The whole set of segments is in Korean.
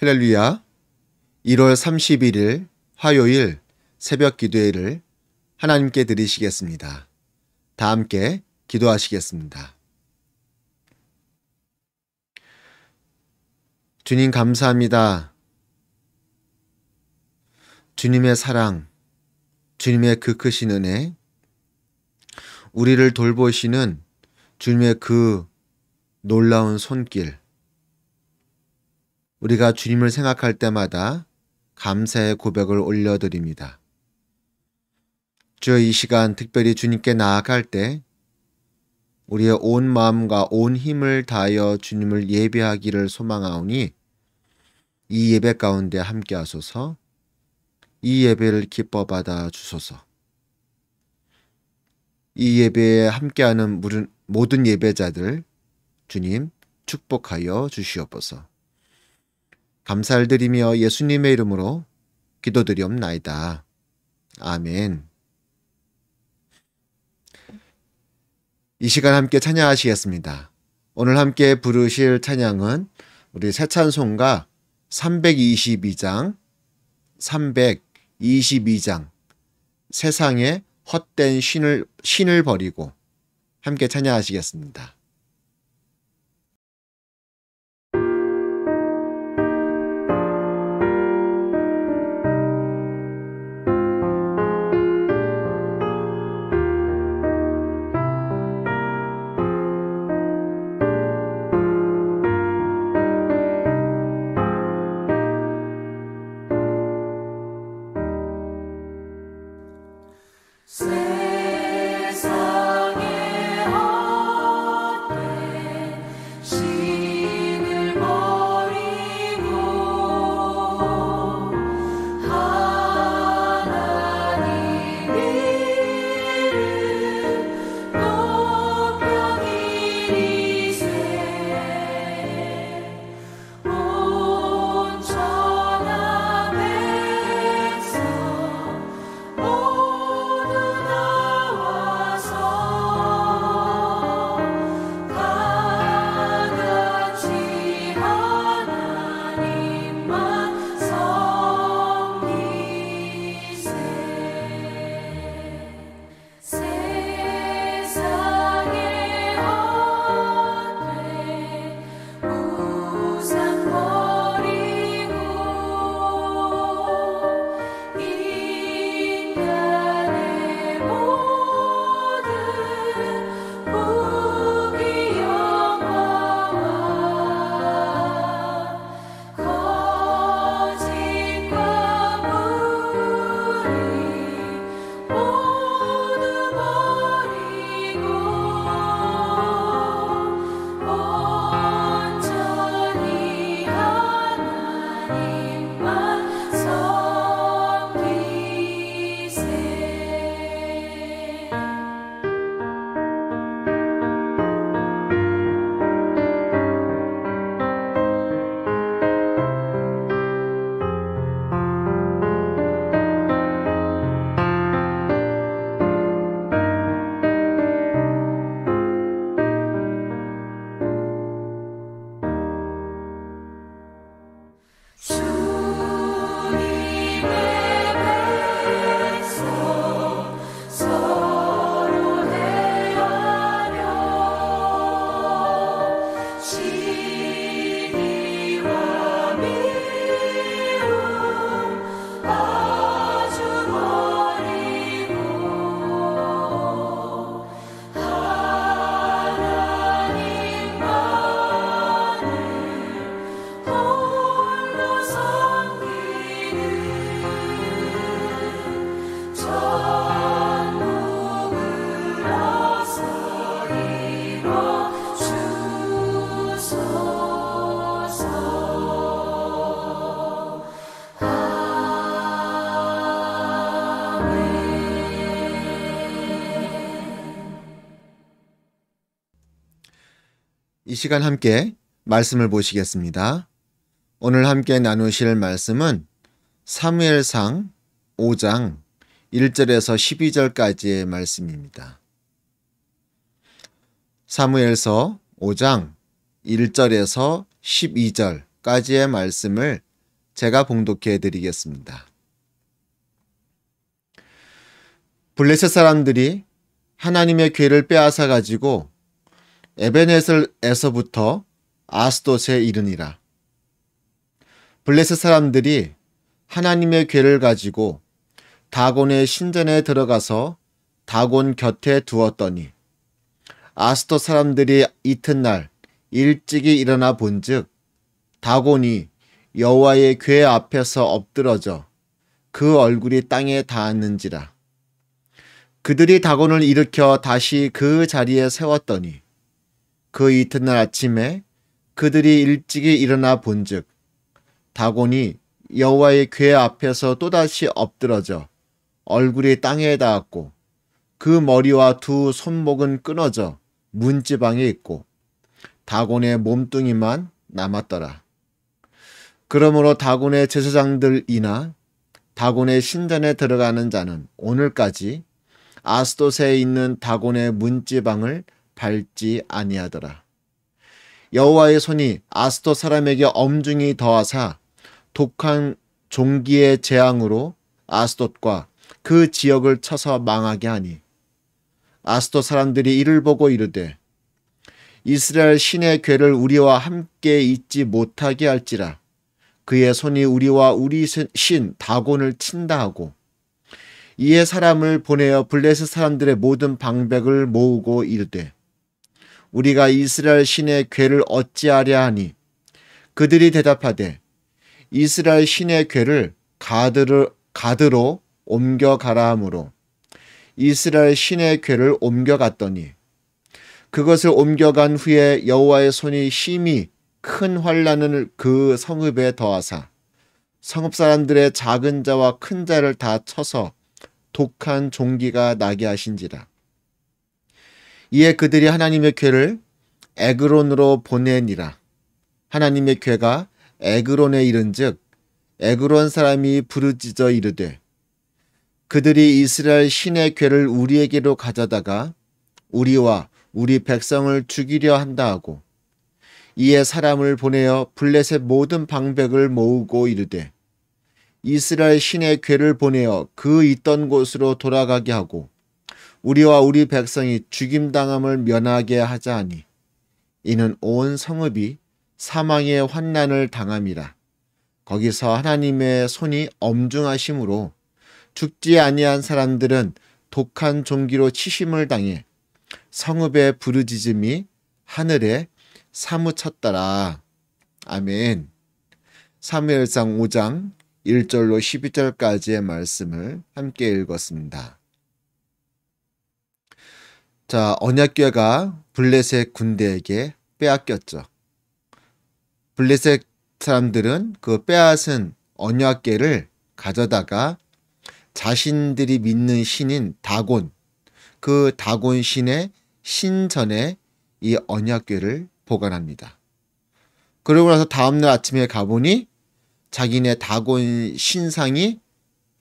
할렐루야 1월 31일 화요일 새벽 기도회를 하나님께 드리시겠습니다. 다 함께 기도하시겠습니다. 주님 감사합니다. 주님의 사랑, 주님의 그 크신 은혜, 우리를 돌보시는 주님의 그 놀라운 손길, 우리가 주님을 생각할 때마다 감사의 고백을 올려드립니다. 주여 이 시간 특별히 주님께 나아갈 때 우리의 온 마음과 온 힘을 다하여 주님을 예배하기를 소망하오니 이 예배 가운데 함께 하소서 이 예배를 기뻐 받아 주소서 이 예배에 함께하는 모든 예배자들 주님 축복하여 주시옵소서. 감사를 드리며 예수님의 이름으로 기도드리옵나이다. 아멘. 이 시간 함께 찬양하시겠습니다. 오늘 함께 부르실 찬양은 우리 새 찬송가 322장, 322장, 세상에 헛된 신을, 신을 버리고 함께 찬양하시겠습니다. 시간 함께 말씀을 보시겠습니다. 오늘 함께 나누실 말씀은 사무엘상 5장 1절에서 12절까지의 말씀입니다. 사무엘서 5장 1절에서 12절까지의 말씀을 제가 봉독해 드리겠습니다. 블레셋 사람들이 하나님의 괴를 빼앗아 가지고 에베네셀에서부터 아스돗에 도 이르니라. 블레셋 사람들이 하나님의 괴를 가지고 다곤의 신전에 들어가서 다곤 곁에 두었더니 아스돗 사람들이 이튿날 일찍이 일어나 본즉 다곤이 여호와의 괴 앞에서 엎드러져 그 얼굴이 땅에 닿았는지라. 그들이 다곤을 일으켜 다시 그 자리에 세웠더니 그 이튿날 아침에 그들이 일찍이 일어나 본즉 다곤이 여호와의 궤 앞에서 또다시 엎드러져 얼굴이 땅에 닿았고 그 머리와 두 손목은 끊어져 문지방에 있고 다곤의 몸뚱이만 남았더라. 그러므로 다곤의 제사장들이나 다곤의 신전에 들어가는 자는 오늘까지 아스도세에 있는 다곤의 문지방을 밟지 아니하더라. 여호와의 손이 아스토 사람에게 엄중히 더하사 독한 종기의 재앙으로 아스돗과 그 지역을 쳐서 망하게 하니 아스토 사람들이 이를 보고 이르되 이스라엘 신의 괴를 우리와 함께 잊지 못하게 할지라 그의 손이 우리와 우리 신 다곤을 친다 하고 이에 사람을 보내어 블레스 사람들의 모든 방백을 모으고 이르되 우리가 이스라엘 신의 괴를 어찌하랴 하니 그들이 대답하되 이스라엘 신의 괴를 가드를 가드로 옮겨가라 하므로 이스라엘 신의 괴를 옮겨갔더니 그것을 옮겨간 후에 여호와의 손이 심히 큰 환란을 그 성읍에 더하사 성읍 사람들의 작은 자와 큰 자를 다 쳐서 독한 종기가 나게 하신지라 이에 그들이 하나님의 궤를 에그론으로 보내니라. 하나님의 궤가 에그론에 이른즉 에그론 사람이 부르짖어 이르되 그들이 이스라엘 신의 궤를 우리에게로 가져다가 우리와 우리 백성을 죽이려 한다 하고 이에 사람을 보내어 블렛의 모든 방백을 모으고 이르되 이스라엘 신의 궤를 보내어 그 있던 곳으로 돌아가게 하고 우리와 우리 백성이 죽임당함을 면하게 하자 하니 이는 온 성읍이 사망의 환난을 당함이라. 거기서 하나님의 손이 엄중하심으로 죽지 아니한 사람들은 독한 종기로 치심을 당해 성읍의 부르짖음이 하늘에 사무쳤더라. 아멘. 사무엘상 5장 1절로 12절까지의 말씀을 함께 읽었습니다. 자, 언약교가 블레셋 군대에게 빼앗겼죠. 블레셋 사람들은 그 빼앗은 언약궤를 가져다가 자신들이 믿는 신인 다곤, 그 다곤 신의 신전에 이 언약궤를 보관합니다. 그러고 나서 다음날 아침에 가보니 자기네 다곤 신상이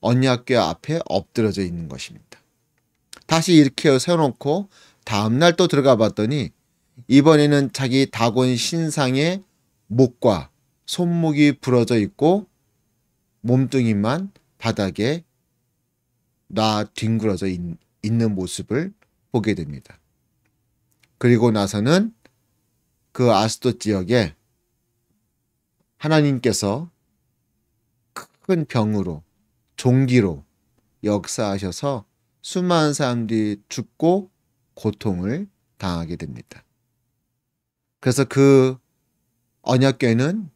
언약궤 앞에 엎드려져 있는 것입니다. 다시 일으켜 세워놓고 다음날 또 들어가 봤더니 이번에는 자기 다곤 신상의 목과 손목이 부러져 있고 몸뚱이만 바닥에 나 뒹굴어져 있, 있는 모습을 보게 됩니다. 그리고 나서는 그아스도 지역에 하나님께서 큰 병으로 종기로 역사하셔서 수많은 사람들이 죽고 고통을 당하게 됩니다. 그래서 그 언약궤는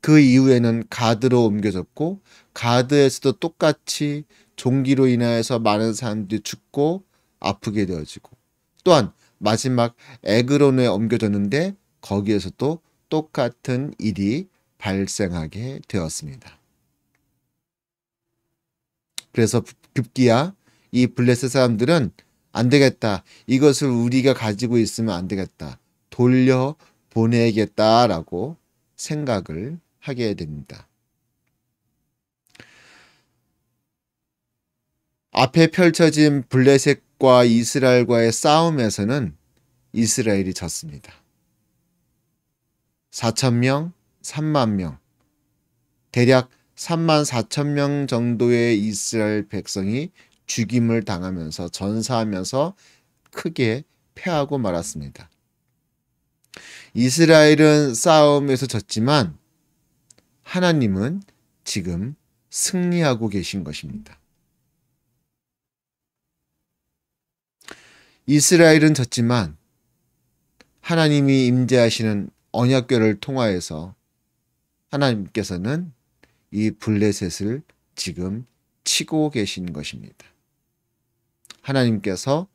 그 이후에는 가드로 옮겨졌고 가드에서도 똑같이 종기로 인하여서 많은 사람들이 죽고 아프게 되어지고 또한 마지막 에그론에 옮겨졌는데 거기에서도 똑같은 일이 발생하게 되었습니다. 그래서 급기야 이 블레셋 사람들은 안 되겠다. 이것을 우리가 가지고 있으면 안 되겠다. 돌려 보내겠다라고 생각을 하게 됩니다. 앞에 펼쳐진 블레셋과 이스라엘과의 싸움에서는 이스라엘이 졌습니다. 4천명 3만 명, 대략 3만 4천 명 정도의 이스라엘 백성이 죽임을 당하면서 전사하면서 크게 패하고 말았습니다. 이스라엘은 싸움에서 졌지만 하나님은 지금 승리하고 계신 것입니다. 이스라엘은 졌지만 하나님이 임재하시는 언약궤를 통하여서 하나님께서는 이 블레셋을 지금 치고 계신 것입니다. 하나님께서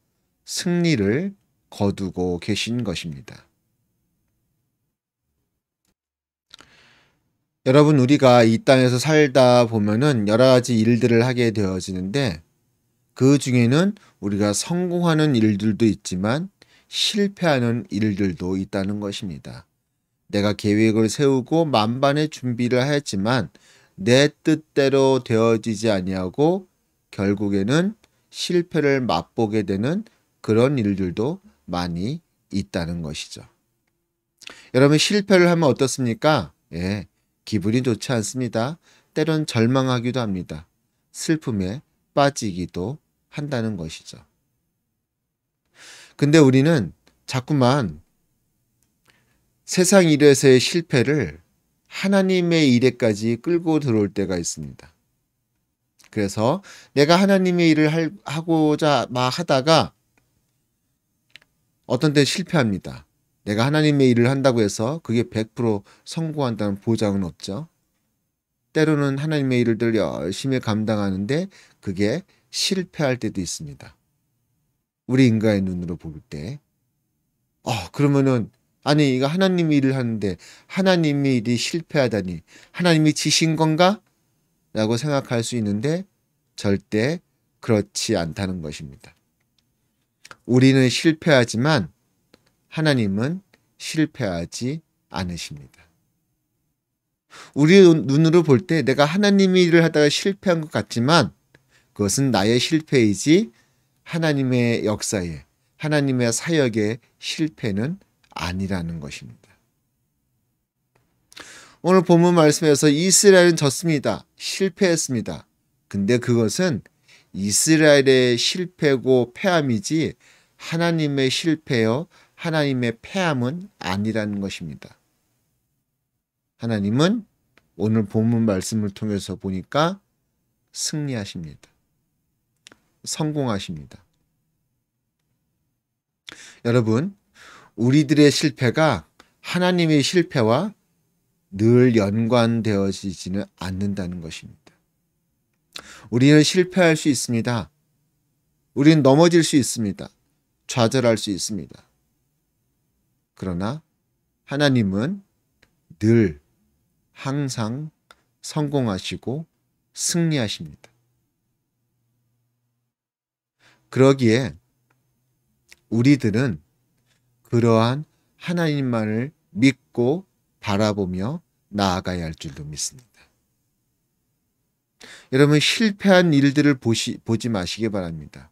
승리를 거두고 계신 것입니다. 여러분, 우리가 이 땅에서 살다 보면은 여러 가지 일들을 하게 되어지는데 그 중에는 우리가 성공하는 일들도 있지만 실패하는 일들도 있다는 것입니다. 내가 계획을 세우고 만반의 준비를 하였지만 내 뜻대로 되어지지 아니하고 결국에는 실패를 맛보게 되는 그런 일들도 많이 있다는 것이죠. 여러분 실패를 하면 어떻습니까? 예, 기분이 좋지 않습니다. 때론 절망하기도 합니다. 슬픔에 빠지기도 한다는 것이죠. 근데 우리는 자꾸만 세상 일에서의 실패를 하나님의 일에까지 끌고 들어올 때가 있습니다. 그래서 내가 하나님의 일을 할, 하고자 막 하다가 어떤 때 실패합니다. 내가 하나님의 일을 한다고 해서 그게 100% 성공한다는 보장은 없죠. 때로는 하나님의 일을 늘 열심히 감당하는데 그게 실패할 때도 있습니다. 우리 인간의 눈으로 볼 때. 어, 그러면은, 아니, 이거 하나님의 일을 하는데 하나님의 일이 실패하다니. 하나님이 지신 건가? 라고 생각할 수 있는데 절대 그렇지 않다는 것입니다. 우리는 실패하지만 하나님은 실패하지 않으십니다. 우리 눈으로 볼 때 내가 하나님 일을 하다가 실패한 것 같지만 그것은 나의 실패이지 하나님의 역사에 하나님의 사역의 실패는 아니라는 것입니다. 오늘 본문 말씀에서 이스라엘은 졌습니다. 실패했습니다. 근데 그것은 이스라엘의 실패고 패함이지 하나님의 실패요. 하나님의 패함은 아니라는 것입니다. 하나님은 오늘 본문 말씀을 통해서 보니까 승리하십니다. 성공하십니다. 여러분, 우리들의 실패가 하나님의 실패와 늘 연관되어지지는 않는다는 것입니다. 우리는 실패할 수 있습니다. 우리는 넘어질 수 있습니다. 좌절할 수 있습니다. 그러나 하나님은 늘 항상 성공하시고 승리하십니다. 그러기에 우리들은 그러한 하나님만을 믿고 바라보며 나아가야 할 줄도 믿습니다. 여러분 실패한 일들을 보시, 보지 마시기 바랍니다.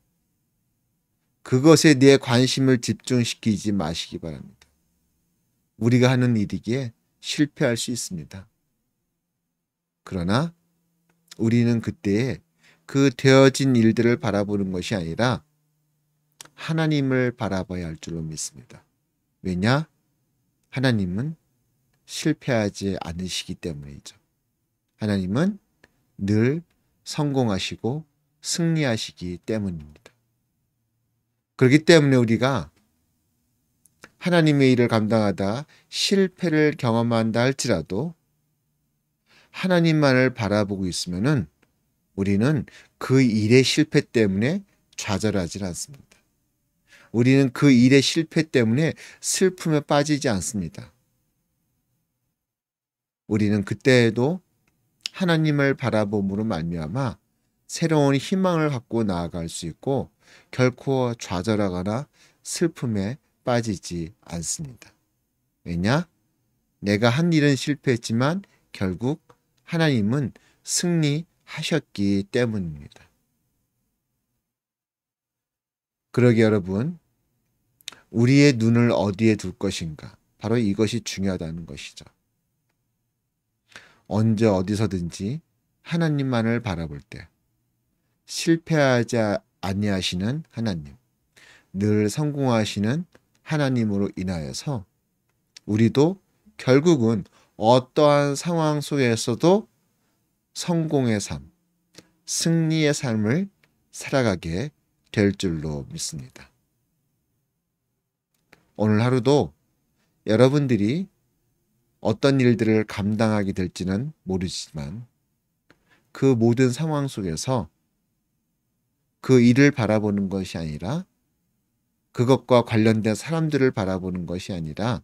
그것에 내 관심을 집중시키지 마시기 바랍니다. 우리가 하는 일이기에 실패할 수 있습니다. 그러나 우리는 그때에 그 되어진 일들을 바라보는 것이 아니라 하나님을 바라봐야 할 줄로 믿습니다. 왜냐? 하나님은 실패하지 않으시기 때문이죠. 하나님은 늘 성공하시고 승리하시기 때문입니다. 그렇기 때문에 우리가 하나님의 일을 감당하다 실패를 경험한다 할지라도 하나님만을 바라보고 있으면 우리는 그 일의 실패 때문에 좌절하지 않습니다. 우리는 그 일의 실패 때문에 슬픔에 빠지지 않습니다. 우리는 그때에도 하나님을 바라봄으로 말미암아 새로운 희망을 갖고 나아갈 수 있고 결코 좌절하거나 슬픔에 빠지지 않습니다. 왜냐? 내가 한 일은 실패했지만 결국 하나님은 승리하셨기 때문입니다. 그러게 여러분, 우리의 눈을 어디에 둘 것인가? 바로 이것이 중요하다는 것이죠. 언제 어디서든지 하나님만을 바라볼 때 실패하지 아니하시는 하나님, 늘 성공하시는 하나님으로 인하여서 우리도 결국은 어떠한 상황 속에서도 성공의 삶, 승리의 삶을 살아가게 될 줄로 믿습니다. 오늘 하루도 여러분들이 어떤 일들을 감당하게 될지는 모르지만 그 모든 상황 속에서 그 일을 바라보는 것이 아니라 그것과 관련된 사람들을 바라보는 것이 아니라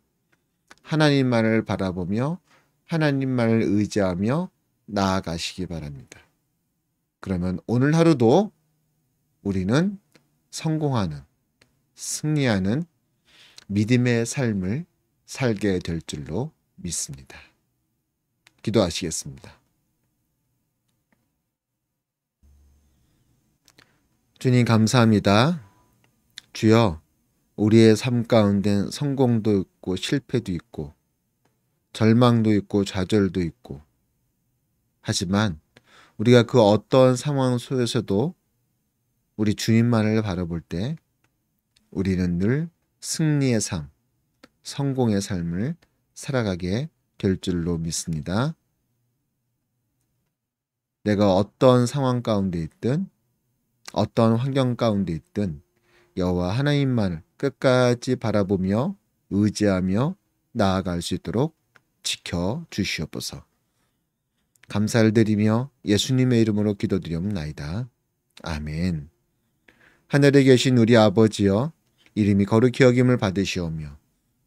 하나님만을 바라보며 하나님만을 의지하며 나아가시기 바랍니다. 그러면 오늘 하루도 우리는 성공하는, 승리하는 믿음의 삶을 살게 될 줄로 믿습니다. 기도하시겠습니다. 주님 감사합니다. 주여 우리의 삶 가운데 성공도 있고 실패도 있고 절망도 있고 좌절도 있고 하지만 우리가 그어떤 상황 속에서도 우리 주님만을 바라볼 때 우리는 늘 승리의 삶, 성공의 삶을 살아가게 될 줄로 믿습니다. 내가 어떤 상황 가운데 있든 어떤 환경 가운데 있든 여호와 하나님만을 끝까지 바라보며 의지하며 나아갈 수 있도록 지켜 주시옵소서. 감사를 드리며 예수님의 이름으로 기도드리옵나이다. 아멘. 하늘에 계신 우리 아버지여 이름이 거룩히 여김을 받으시오며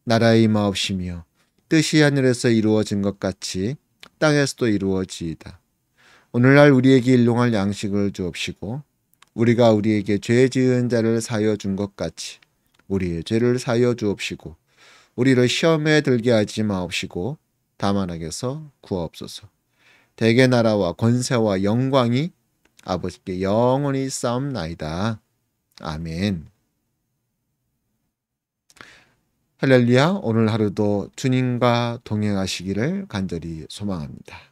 나라의 임하옵시며 뜻이 하늘에서 이루어진 것 같이 땅에서도 이루어지이다. 오늘날 우리에게 일용할 양식을 주옵시고 우리가 우리에게 죄 지은 자를 사여 준 것 같이 우리의 죄를 사여 주옵시고 우리를 시험에 들게 하지 마옵시고 다만 하게서 구하옵소서. 대개 나라와 권세와 영광이 아버지께 영원히 싸움나이다. 아멘. 할렐루야, 오늘 하루도 주님과 동행하시기를 간절히 소망합니다.